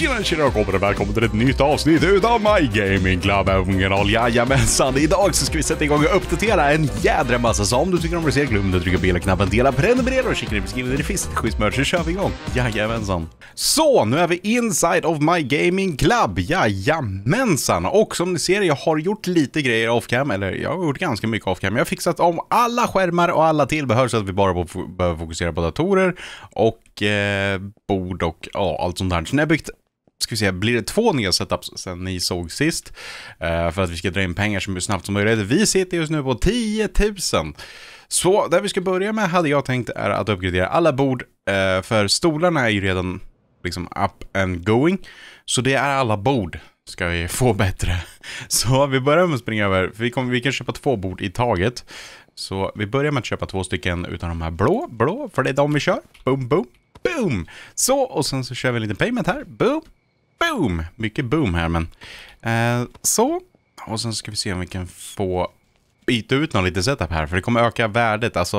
Tjena tjena och välkommen till ett nytt avsnitt utav My Gaming Club Ungernal. Jajamensan, idag så ska vi sätta igång och uppdatera en jädra massa. Så om du tycker om det du ser glöm inte att trycka på gilla knappen dela, prenumerera och kika ner i beskrivningen. Det finns ett schysst skyddsmörd så kör vi igång. Jajamensan. Så, nu är vi inside of My Gaming Club. Jajamensan. Och som ni ser, jag har gjort lite grejer off-cam, eller jag har gjort ganska mycket off-cam. Jag har fixat om alla skärmar och alla tillbehör så att vi bara behöver fokusera på datorer och eh, bord och ja, allt sånt där. Så när jag byggt ska vi se, blir det två nya setups sen ni såg sist? Eh, för att vi ska dra in pengar så snabbt som möjligt. Vi sitter just nu på 10 000. Så där vi ska börja med hade jag tänkt är att uppgradera alla bord. Eh, för stolarna är ju redan liksom up and going. Så det är alla bord ska vi få bättre. Så vi börjar med att springa över, för vi, kommer, vi kan köpa två bord i taget. Så vi börjar med att köpa två stycken utan de här blå, blå, för det är de vi kör. Boom, boom, boom! Så, och sen så kör vi en liten payment här. Boom, boom! Mycket boom här men. Eh, så. Och sen ska vi se om vi kan få byta ut någon liten setup här. För det kommer öka värdet. Alltså,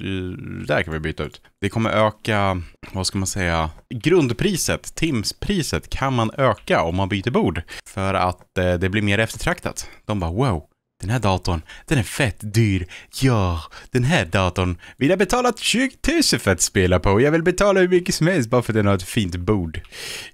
eh, där kan vi byta ut. Det kommer öka, vad ska man säga, grundpriset, timspriset kan man öka om man byter bord. För att eh, det blir mer eftertraktat. De bara wow, den här datorn, den är fett dyr. Ja, den här datorn vill jag betala 20 000 för att spela på. Jag vill betala hur mycket som helst bara för att den har ett fint bord.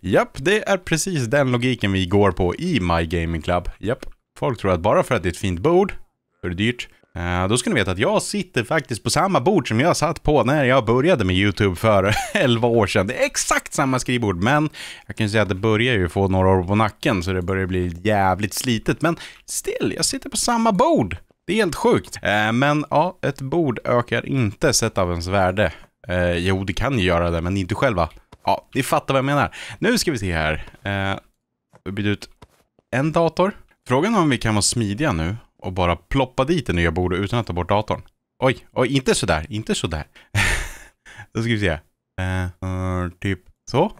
Japp, det är precis den logiken vi går på i My Gaming Club. Japp, folk tror att bara för att det är ett fint bord, så är det dyrt. Eh, då ska ni veta att jag sitter faktiskt på samma bord som jag satt på när jag började med YouTube för 11 år sedan. Det är exakt samma skrivbord, men jag kan ju säga att det börjar ju få några år på nacken, så det börjar bli jävligt slitet. Men still, jag sitter på samma bord. Det är helt sjukt. Eh, men ja, ett bord ökar inte sett av ens värde. Eh, jo, det kan ju göra det, men inte själva. Ja, ni fattar vad jag menar. Nu ska vi se här. Vi byter ut en dator. Frågan är om vi kan vara smidiga nu och bara ploppa dit det nya bordet utan att ta bort datorn. Oj, oj, inte sådär, inte sådär. Då ska vi se. Uh, typ så.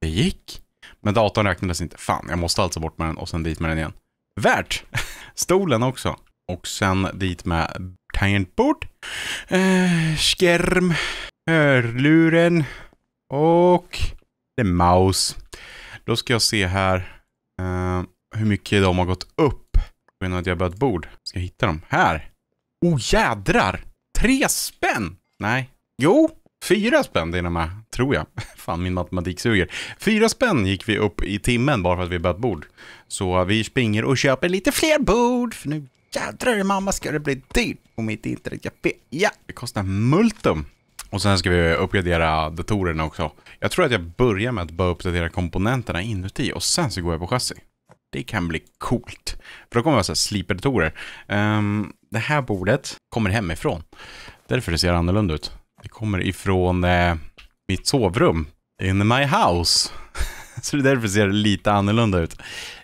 Det gick. Men datorn räknades inte. Fan, jag måste alltså bort med den och sen dit med den igen. Värt! Stolen också. Och sen dit med tangentbord. Uh, skärm. Hörluren. Och det mouse. Då ska jag se här uh, hur mycket de har gått upp. På grund av att jag börjat bord. Ska jag hitta dem? Här! Oh jädrar! Tre spänn! Nej. Jo! Fyra spänn det är de här, tror jag. Fan, min matematik suger. Fyra spänn gick vi upp i timmen bara för att vi börjat bord. Så vi springer och köper lite fler bord, för nu jädrar i mamma ska det bli dyrt på mitt internetcafé. Ja, det kostar multum. Och sen ska vi uppgradera datorerna också. Jag tror att jag börjar med att bara uppdatera komponenterna inuti och sen så går jag på chassi det kan bli coolt. För då kommer det vara så här slipedatorer. Um, ehm, det här bordet kommer hemifrån. Därför det ser annorlunda ut. Det kommer ifrån eh, mitt sovrum. In my house. så det är därför det ser lite annorlunda ut.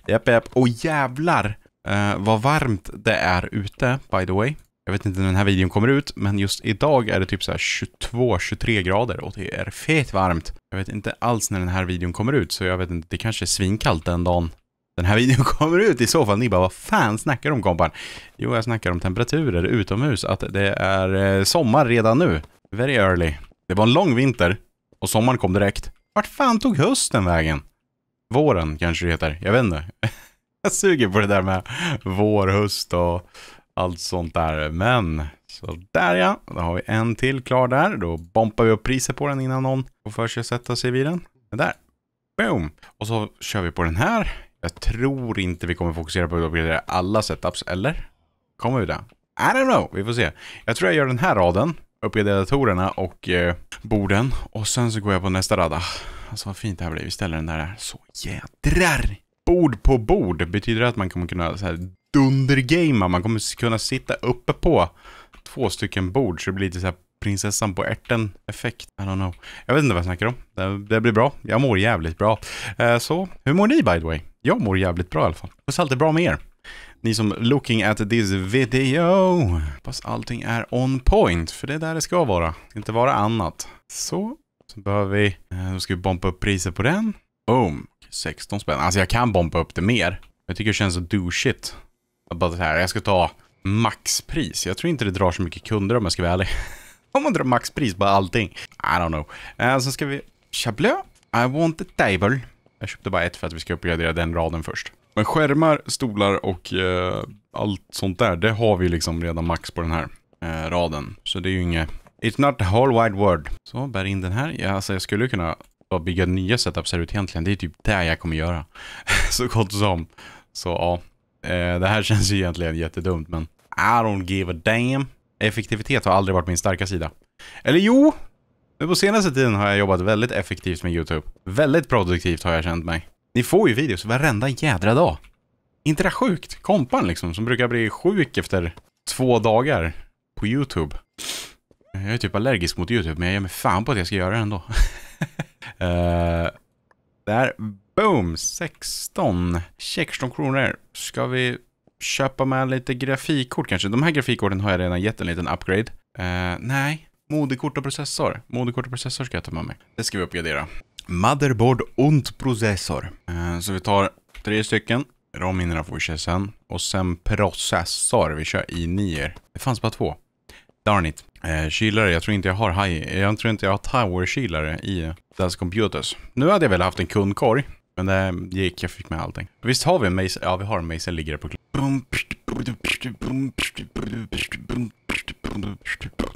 Japp, japp. Och jävlar eh, vad varmt det är ute, by the way. Jag vet inte när den här videon kommer ut, men just idag är det typ så 22-23 grader och det är fet varmt. Jag vet inte alls när den här videon kommer ut, så jag vet inte, det kanske är svinkallt den dagen den här videon kommer ut i så fall. Ni bara, vad fan snackar de kompan? Jo, jag snackar om temperaturer utomhus, att det är eh, sommar redan nu. Very early. Det var en lång vinter och sommaren kom direkt. Vart fan tog hösten vägen? Våren kanske det heter, jag vet inte. Jag suger på det där med vår, höst och allt sånt där. Men så där ja, då har vi en till klar där. Då bompar vi upp priset på den innan någon får för sig att sätta sig vid den. Där. Boom! Och så kör vi på den här. Jag tror inte vi kommer fokusera på att uppgradera alla setups, eller? Kommer vi det? I don't know, vi får se. Jag tror jag gör den här raden, uppgraderar datorerna och eh, borden. Och sen så går jag på nästa rada. Alltså vad fint det här blir, vi ställer den där Så jädrar! Bord på bord betyder det att man kommer kunna så här dundergamea. Man kommer kunna sitta uppe på två stycken bord så det blir lite så här prinsessan på ärten effekt. I don't know. Jag vet inte vad jag snackar om. Det, det blir bra. Jag mår jävligt bra. Eh, så hur mår ni by the way? Jag mår jävligt bra i alla fall. Hoppas allt är bra med er. Ni som looking at this video. Hoppas allting är on point, för det är där det ska vara. Det ska inte vara annat. Så, så behöver vi... Eh, då ska vi bompa upp priset på den. Boom. 16 spänn. Alltså jag kan bompa upp det mer. Jag tycker det känns så douchigt. Bara det här, jag ska ta maxpris. Jag tror inte det drar så mycket kunder om jag ska vara ärlig. Om man drar maxpris på allting. I don't know. Uh, eh, sen ska vi... Chablö? I want a table. Jag köpte bara ett för att vi ska uppgradera den raden först. Men skärmar, stolar och uh, allt sånt där, det har vi liksom redan max på den här uh, raden. Så det är ju inget... It's not the whole wide world. Så, bär in den här. Ja, alltså jag skulle kunna bygga nya setups här ute egentligen. Det är typ det jag kommer göra. så gott som. Så ja. Uh, det här känns ju egentligen jättedumt, men I don't give a damn effektivitet har aldrig varit min starka sida. Eller jo, Men på senaste tiden har jag jobbat väldigt effektivt med YouTube. Väldigt produktivt har jag känt mig. Ni får ju videos varenda jädra dag. Inte det sjukt? Kompan liksom, som brukar bli sjuk efter två dagar på YouTube. Jag är typ allergisk mot YouTube, men jag ger mig fan på att jag ska göra det ändå. uh, där, boom! 16. 16 kronor. Ska vi köpa med lite grafikkort kanske. De här grafikkorten har jag redan gett en liten upgrade. Uh, nej, moderkort och processor. Moderkort och processor ska jag ta med mig. Det ska vi uppgradera. Motherboard und processor. Uh, så vi tar tre stycken. ram får vi köra sen. Och sen processor. Vi kör i nier. Det fanns bara två. Darn it. Eh, kylare, jag tror inte jag har high, jag tror inte jag har tower-kylare i Dell Computers. Nu hade jag väl haft en kundkorg men eh, det gick, jag fick med allting. Visst har vi en mejsel? Ja, vi har en mejsel ligger där på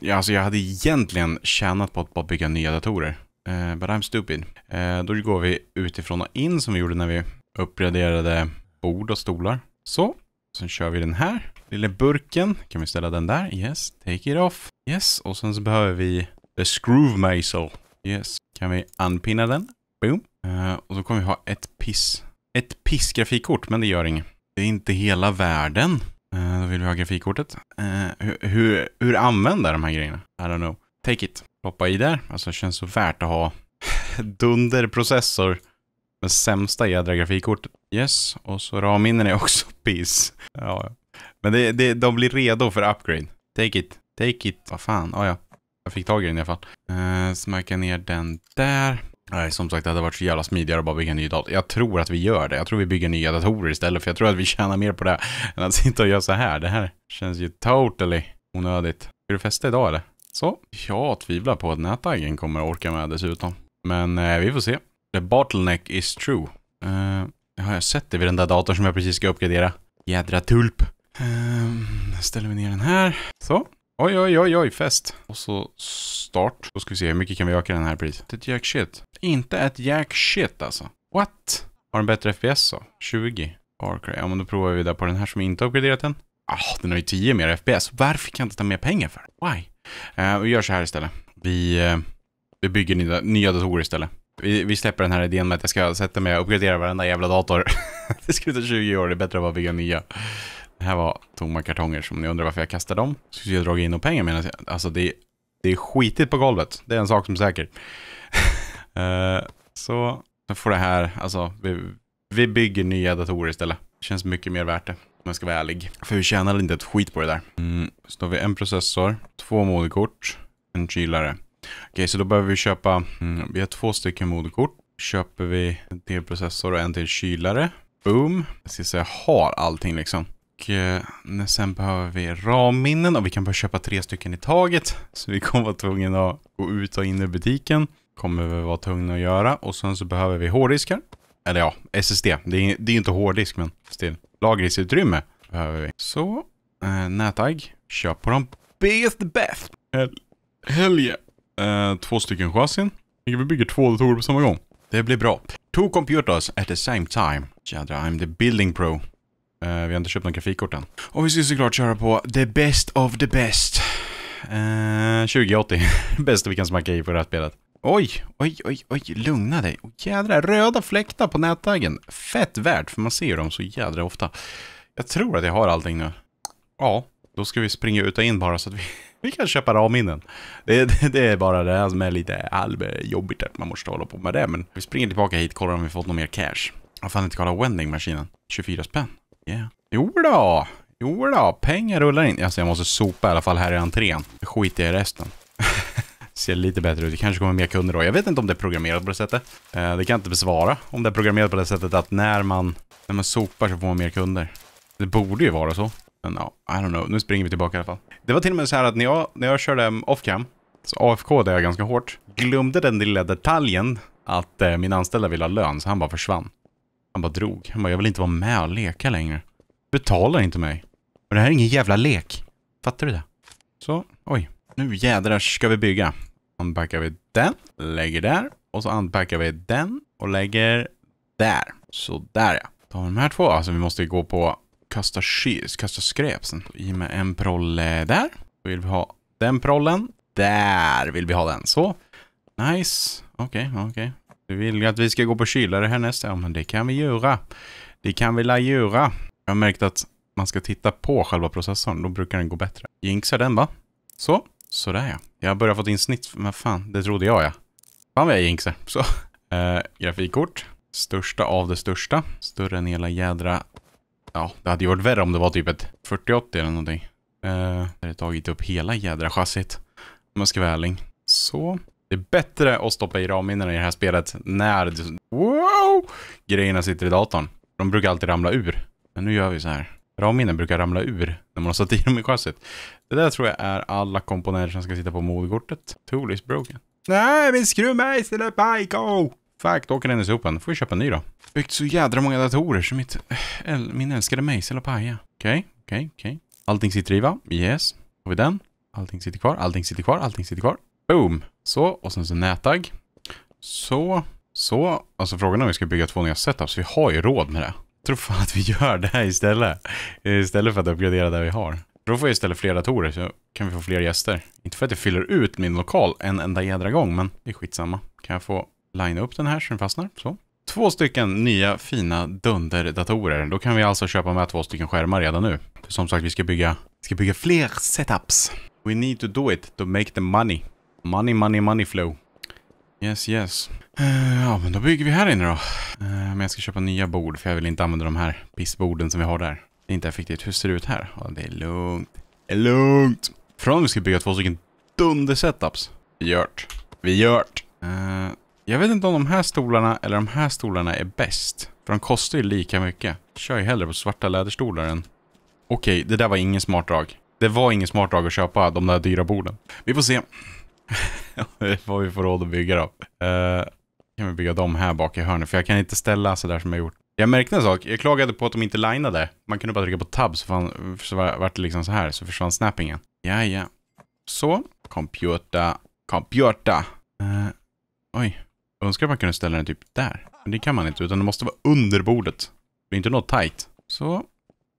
Ja, alltså jag hade egentligen tjänat på att bara bygga nya datorer. Uh, but I'm stupid. Uh, då går vi utifrån och in som vi gjorde när vi uppgraderade bord och stolar. Så, sen kör vi den här lilla burken. Kan vi ställa den där? Yes, take it off. Yes, och sen så behöver vi the screw mazel. Yes, kan vi anpinna den? Boom. Eh, och så kommer vi ha ett piss. Ett piss-grafikkort, men det gör inget. Det är inte hela världen. Eh, då vill vi ha grafikkortet. Uh, eh, hur, hur använder de här grejerna? I don't know. Take it. Hoppa i där. Alltså, det känns så värt att ha dunderprocessor med sämsta jädra grafikkort. Yes, och så ramminnen är också piss. Ja, Men det, det, de blir redo för upgrade. Take it. Take it. Vad fan. Oh, ja. Jag fick tag i den i alla fall. Uh, smacka ner den där. Nej, som sagt, det hade varit så jävla smidigare att bara bygga en ny dator. Jag tror att vi gör det. Jag tror vi bygger nya datorer istället, för jag tror att vi tjänar mer på det än att sitta och göra så här. Det här känns ju totally onödigt. Ska du festa idag eller? Så, jag tvivlar på att nätaggen kommer att orka med dessutom. Men eh, vi får se. The bottleneck is true. Eh, har jag sett det vid den där datorn som jag precis ska uppgradera? Jädra tulp. Eh, ställer vi ner den här. Så. Oj, oj, oj, oj, fest. Och så start. Då ska vi se, hur mycket kan vi öka den här pris? Inte ett jack shit. Inte ett jack shit alltså. What? Har den bättre FPS då? 20? Arcray. Ja, men då provar vi där på den här som inte har uppgraderat den. Ah, den har ju 10 mer FPS. Varför kan jag inte ta mer pengar för? Why? Eh, vi gör så här istället. Vi, eh, vi bygger nya, nya datorer istället. Vi, vi, släpper den här idén med att jag ska sätta mig och uppgradera varenda jävla dator. det skulle ta 20 år, det är bättre att bara bygga nya. Det här var tomma kartonger som ni undrar varför jag kastar dem. Skulle jag dra in några pengar medan jag... Alltså det är det är skitigt på golvet. Det är en sak som är säker. Eh, så, så får det här, alltså vi, vi bygger nya datorer istället. Det känns mycket mer värt det om jag ska vara ärlig. För vi tjänar inte ett skit på det där. Mm, så då har vi en processor, två moderkort, en kylare. Okej, så då behöver vi köpa, mm, vi har två stycken moderkort. Köper vi en till processor och en till kylare. Boom. Jag ska säga, jag har allting liksom. Och eh, sen behöver vi ramminnen och vi kan bara köpa tre stycken i taget. Så vi kommer vara tvungna att gå ut och in i butiken. Kommer vi vara tvungna att göra. Och sen så behöver vi hårddiskar. Eller ja, SSD. Det är, det är inte hårddisk men still. Lagringsutrymme behöver vi. Så, eh, nätagg. Köp på dem. Best best. Hell yeah. Eh, två stycken chassin. Vi bygger två datorer på samma gång. Det blir bra. Two computers at the same time. Jädrar, I'm the building pro. Eh, vi har inte köpt någon grafikkort än. Och vi ska såklart köra på the best of the best. Uh, 2080. Bästa vi kan smacka i på det här spelet. Oj, oj, oj, oj, lugna dig. Oh, jädra röda fläktar på nättaggen. Fett värt, för man ser ju dem så jädra ofta. Jag tror att jag har allting nu. Ja, då ska vi springa ut och in bara så att vi, vi kan köpa RAM-minnen. Det, det, det, är bara det här som är lite jobbigt, att man måste hålla på med det. Men vi springer tillbaka hit, och kollar om vi fått någon mer cash. Jag fan inte kollat vending-maskinen. 24 spänn. Yeah. Jo då. Jo då, pengar rullar in. Alltså jag måste sopa i alla fall här i entrén. Skit i resten. Ser lite bättre ut. Det kanske kommer mer kunder då. Jag vet inte om det är programmerat på det sättet. Eh, det kan jag inte besvara. Om det är programmerat på det sättet att när man, när man sopar så får man mer kunder. Det borde ju vara så. Men ja, no, I don't know. Nu springer vi tillbaka i alla fall. Det var till och med så här att när jag, när jag körde off-cam, så AFK-ade jag ganska hårt. Glömde den lilla detaljen att eh, min anställda ville ha lön, så han bara försvann. Han bara drog. Han bara, jag vill inte vara med och leka längre. Betalar inte mig. Och det här är ingen jävla lek. Fattar du det? Så, oj. Nu jädrar ska vi bygga. Anpackar vi den, lägger där. Och så anpackar vi den och lägger där. Så där ja. vi de här två. Alltså vi måste gå på kasta kasta skräp sen. I med en prolle där. Då vill vi ha den prollen. Där vill vi ha den. Så. Nice. Okej, okay, okej. Okay. Du vill ju att vi ska gå på kylare härnäst? Ja, men det kan vi göra. Det kan vi la göra. Jag har märkt att man ska titta på själva processorn. Då brukar den gå bättre. Jinxar den va? Så. Sådär ja. Jag har börjat få in snitt. Men fan, det trodde jag ja. Fan vad jag jinxar. Så. Eh, grafikkort. Största av det största. Större än hela jädra... Ja, det hade ju varit värre om det var typ ett 4080 eller någonting. Eh, det hade tagit upp hela jädra chassit. Om jag ska vara ärlig. Så. Det är bättre att stoppa i ram minnena i det här spelet när det, wow, grejerna sitter i datorn. De brukar alltid ramla ur. Men nu gör vi så här. RAM-minnen brukar ramla ur när man har satt i dem i chassit. Det där tror jag är alla komponenter som ska sitta på moderkortet. Tool is broken. Nej, min skruvmejsel eller Pico! Fuck, då åker den i sopen. Får vi köpa en ny då. Byggt så jädra många datorer så mitt, eh, äl, min älskade mejsel har pajat. Okej, okay, okej, okay, okej. Okay. Allting sitter i va? Yes. Har vi den? Allting sitter kvar, allting sitter kvar, allting sitter kvar. Boom! Så, och sen så nättag. Så, så. Alltså frågan är om vi ska bygga två nya setups. Vi har ju råd med det. Jag tror fan att vi gör det här istället. Istället för att uppgradera det vi har. Då får jag istället fler datorer så kan vi få fler gäster. Inte för att jag fyller ut min lokal en enda jädra gång, men det är skitsamma. Kan jag få linea upp den här så den fastnar? Så. Två stycken nya fina dunderdatorer. Då kan vi alltså köpa med två stycken skärmar redan nu. För som sagt, vi ska bygga, vi ska bygga fler setups. We need to do it to make the money. Money, money, money flow. Yes, yes. Eh, ja, men då bygger vi här inne då. Eh, men jag ska köpa nya bord för jag vill inte använda de här pissborden som vi har där. Det är inte effektivt. Hur ser det ut här? Ja, det är lugnt. Det är lugnt. Från vi ska bygga två stycken dunder setups. Vi gjort. Vi eh, gjort. jag vet inte om de här stolarna eller de här stolarna är bäst. För de kostar ju lika mycket. Kör ju hellre på svarta läderstolar än... Okej, okay, det där var ingen smart drag. Det var ingen smart drag att köpa de där dyra borden. Vi får se. Vad vi får råd att bygga då. Uh, kan vi bygga dem här bak i hörnet, för jag kan inte ställa sådär som jag gjort. Jag märkte en sak, jag klagade på att de inte linade. Man kunde bara trycka på tab så, fan, så vart det liksom så här, så försvann snappingen. Ja, ja. Så, computer, computer. Uh, oj, jag önskar att man kunde ställa den typ där. Men det kan man inte, utan det måste vara under bordet. Det är inte något tight. Så,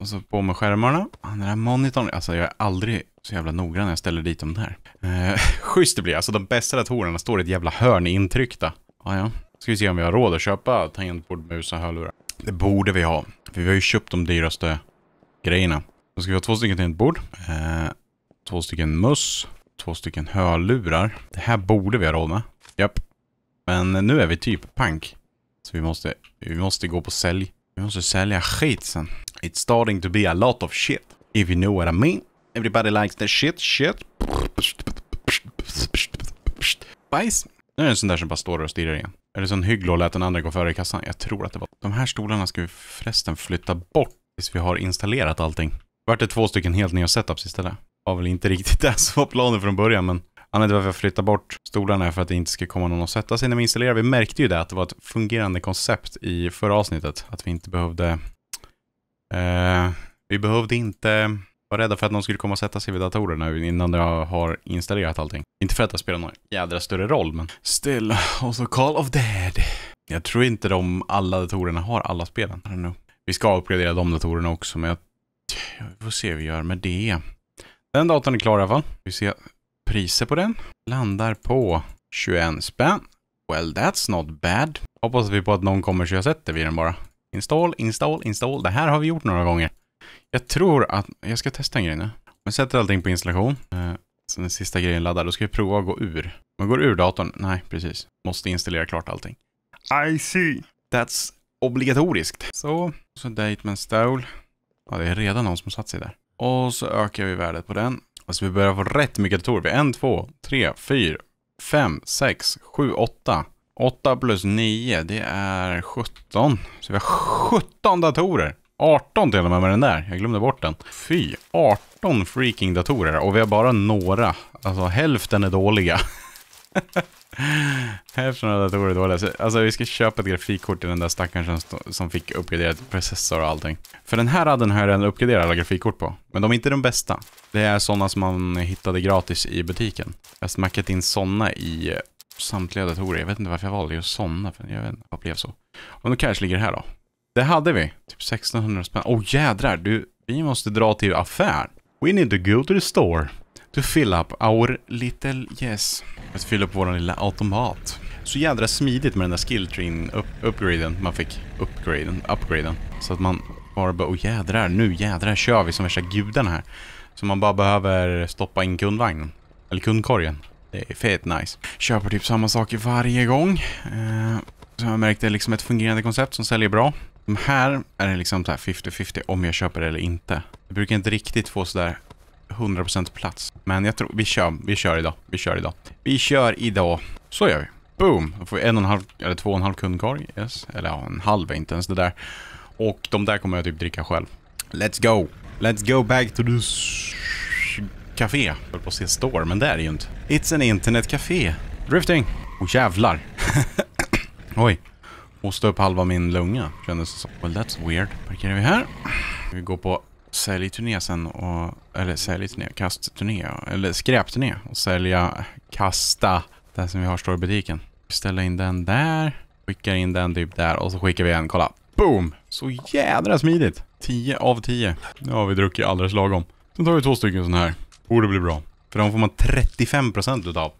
och så på med skärmarna. Den här monitorn, alltså jag är aldrig så jävla noggrann när jag ställer dit dem där. Eh, schysst det blir. Alltså de bästa datorerna står i ett jävla hörn intryckta. Ah, ja. Ska vi se om vi har råd att köpa tangentbord, mus och hörlurar. Det borde vi ha. För vi har ju köpt de dyraste grejerna. Då ska vi ha två stycken tangentbord. Eh, två stycken mus. Två stycken hörlurar. Det här borde vi ha råd med. Japp. Men nu är vi typ pank. Så vi måste, vi måste gå på sälj. Vi måste sälja skit sen. It's starting to be a lot of shit. If you know what I mean. Everybody likes the shit, shit. Bajs. Nu är det en sån där som bara står och stirrar igen. Är det sån hygglo lät den andra gå före i kassan. Jag tror att det var... De här stolarna ska vi förresten flytta bort tills vi har installerat allting. Vart det två stycken helt nya setups istället? Var väl inte riktigt det som var planen från början, men Anledningen till varför jag flyttar bort stolarna är för att det inte ska komma någon att sätta sig när vi installerar. Vi märkte ju det, att det var ett fungerande koncept i förra avsnittet. Att vi inte behövde... Eh, vi behövde inte var rädda för att någon skulle komma och sätta sig vid datorerna innan jag har installerat allting. Inte för att det spelar någon jädra större roll, men still, och så Call of Dead. Jag tror inte de alla datorerna har alla spelen. I don't know. Vi ska uppgradera de datorerna också, men jag, Vi får se hur vi gör med det. Den datorn är klar i alla fall. Vi ser priser på den. Landar på 21 spänn. Well, that's not bad. Hoppas vi på att någon kommer så jag sätter vid den bara. Install, install, install. Det här har vi gjort några gånger. Jag tror att jag ska testa en grej nu. Om Jag sätter allting på installation. Eh, sen den sista grejen laddar. Då ska vi prova att gå ur. Man går ur datorn. Nej, precis. Måste installera klart allting. I see. That's obligatoriskt. Så, så Dateman Stole. Ja, det är redan någon som satt sig där. Och så ökar vi värdet på den. Alltså vi börjar få rätt mycket datorer. Vi har en, två, tre, 4, fem, sex, sju, åtta. Åtta plus nio, det är sjutton. Så vi har sjutton datorer. 18 till och med med den där. Jag glömde bort den. Fy, 18 freaking datorer och vi har bara några. Alltså hälften är dåliga. hälften av datorer är dåliga. Alltså vi ska köpa ett grafikkort till den där stackaren som fick uppgraderat processor och allting. För den här hade den här redan uppgraderat alla grafikkort på. Men de är inte de bästa. Det är sådana som man hittade gratis i butiken. Jag har smackat in sådana i eh, samtliga datorer. Jag vet inte varför jag valde just sådana. jag vet inte, vad blev så? Och nu kanske ligger det här då. Det hade vi. Typ 1600 spänn. Åh oh, jädrar, du, vi måste dra till affären. We need to go to the store. To fill up our little yes. Att fylla upp vår lilla automat. Så jädra smidigt med den där skilltrain up upgraden man fick. Upgraden, upgraden. Så att man bara bara, åh jädrar, nu jädrar kör vi som värsta gudarna här. Så man bara behöver stoppa in kundvagnen. Eller kundkorgen. Det är fett nice. Köper typ samma saker varje gång. Uh, så jag märkte liksom ett fungerande koncept som säljer bra här är det liksom så här 50-50 om jag köper det eller inte. Jag brukar inte riktigt få sådär 100% plats. Men jag tror, vi kör, vi kör idag. Vi kör idag. Vi kör idag. Så gör vi. Boom! Då får vi en och en halv, eller två och en halv kundkorg. Yes. Eller ja, en halv är inte ens det där. Och de där kommer jag typ dricka själv. Let's go! Let's go back to the café. Jag höll på att se store, men det är det ju inte. It's an internetcafé. café. Drifting! Och jävlar! Oj. Hosta upp halva min lunga, kändes det som. Well, that's weird. Parkerar vi här. Vi går på säljturné sen och... Eller säljturné, kastturné, eller skräpturné. Och sälja, kasta, det som vi har står i butiken. Ställa in den där. Skickar in den typ där och så skickar vi en, kolla. Boom! Så jädra smidigt. 10 av 10. Nu har vi druckit alldeles lagom. Sen tar vi två stycken sådana här. Borde bli bra. För de får man 35% utav.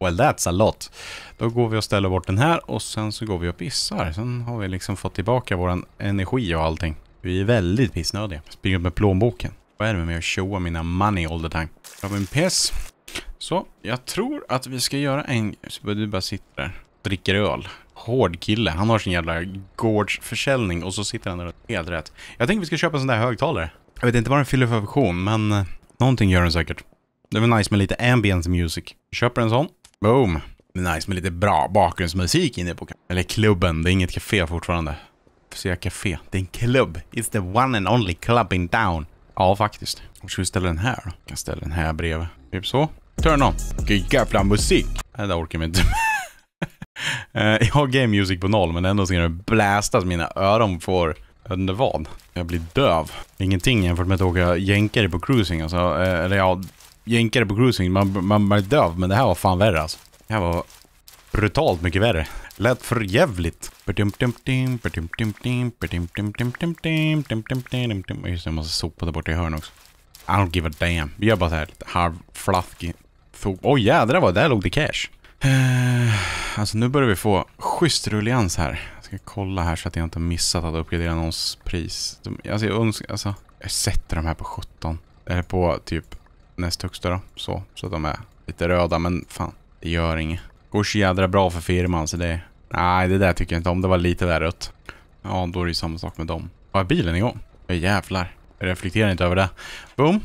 Well that's a lot. Då går vi och ställer bort den här och sen så går vi och pissar. Sen har vi liksom fått tillbaka våran energi och allting. Vi är väldigt pissnödiga. Springer med plånboken. Vad är det med att showa mina money all the time? Jag har min en piss. Så, jag tror att vi ska göra en... Så Du bara sitter där. Dricker öl. Hård kille. Han har sin jävla gårdsförsäljning och så sitter han där helt rätt. Jag tänker vi ska köpa en sån där högtalare. Jag vet inte vad den fyller för funktion, men... Eh, någonting gör den säkert. Det är väl nice med lite ambience music. Köper en sån. Boom. Nice med lite bra bakgrundsmusik inne på Eller klubben, det är inget café fortfarande. Får säga café. Det är en klubb. It's the one and only club in town. Ja, faktiskt. Och ska vi ställa den här då? Jag kan ställa den här bredvid. Typ så. Turn on. Vilken jävla musik! Nej, det orkar vi inte med. Eh, jag har game music på noll, men ändå ska den blästas. Mina öron får... Under vad. Jag blir döv. Ingenting jämfört med att åka jänkare på cruising. Alltså, eh, eller ja, jänkare på cruising, man, man blir döv. Men det här var fan värre alltså. Det här var brutalt mycket värre. Lät för jävligt. Just det, jag måste sopa där borta i hörnet också. I don't give a damn. Vi gör bara så här lite halvflaskig. Oj oh, jädrar vad, där låg det cash. Alltså nu börjar vi få schysst rullians här. Jag ska kolla här så att jag inte missat att uppgradera någons pris. Alltså jag önskar, alltså. Jag sätter de här på 17. Eller på typ näst högsta då. Så, så att de är lite röda, men fan, det gör inget. Går så jädra bra för firman, så det... Nej, det där tycker jag inte om. Det var lite där rött. Ja, då är det ju samma sak med dem. Var bilen igång? Ja, jävlar. Jag reflekterar inte över det. Boom.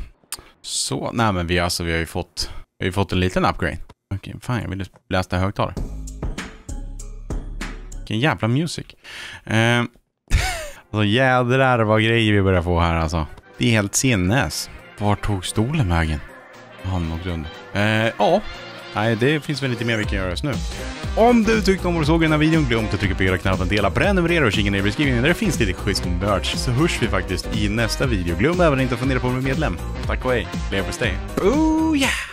Så, nej men vi, alltså, vi har ju fått... Vi har ju fått en liten upgrade. Okej, fan, jag ville läsa högtalare. Vilken jävla music. Eh, alltså jädrar vad grejer vi börjar få här alltså. Det är helt sinnes. Var tog stolen vägen? Han åkte under. Eh, ja. Nej, det finns väl lite mer vi kan göra just nu. Om du tyckte om vad du såg i den här videon, glöm inte att trycka på gilla-knappen, dela, prenumerera och kika ner i beskrivningen där det finns lite schysst merch, så hörs vi faktiskt i nästa video. Glöm även inte att fundera på att bli medlem. Tack och hej, leverpastej. Oh yeah!